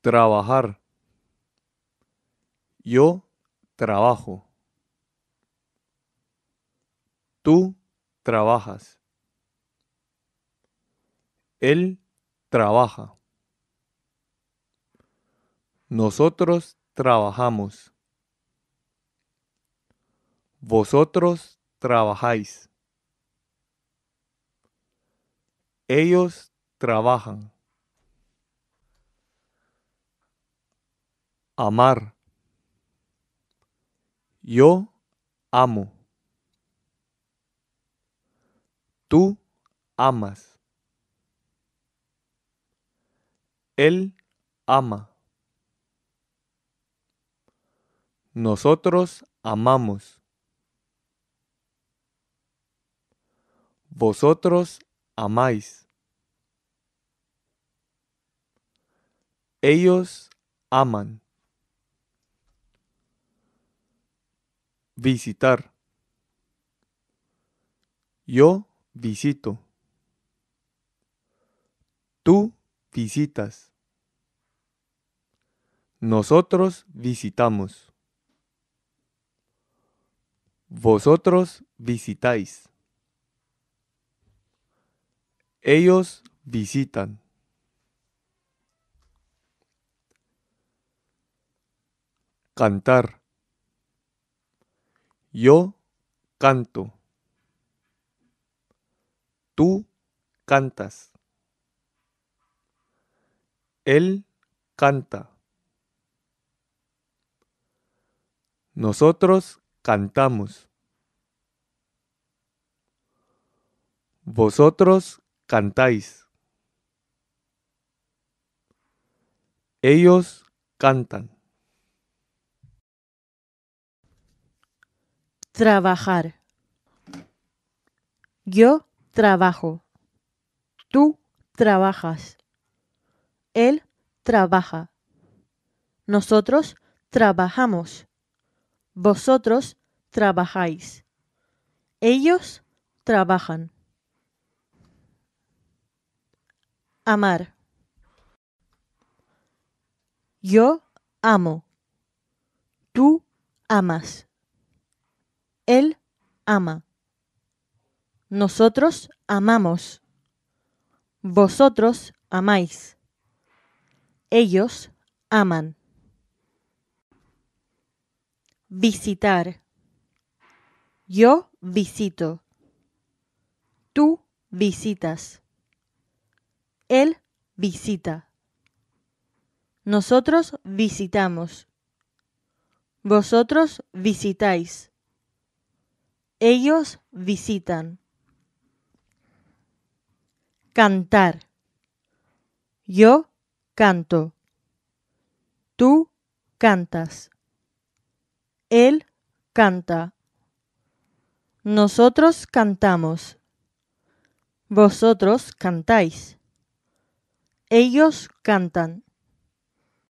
Trabajar. Yo trabajo. Tú trabajas. Él trabaja. Nosotros trabajamos. Vosotros trabajáis. Ellos trabajan. amar. Yo amo. Tú amas. Él ama. Nosotros amamos. Vosotros amáis. Ellos aman. Visitar. Yo visito. Tú visitas. Nosotros visitamos. Vosotros visitáis. Ellos visitan. Cantar. Yo canto. Tú cantas. Él canta. Nosotros cantamos. Vosotros cantáis. Ellos cantan. Trabajar. Yo trabajo. Tú trabajas. Él trabaja. Nosotros trabajamos. Vosotros trabajáis. Ellos trabajan. Amar. Yo amo. Tú amas. Él ama. Nosotros amamos. Vosotros amáis. Ellos aman. Visitar. Yo visito. Tú visitas. Él visita. Nosotros visitamos. Vosotros visitáis. Ellos visitan. Cantar. Yo canto. Tú cantas. Él canta. Nosotros cantamos. Vosotros cantáis. Ellos cantan.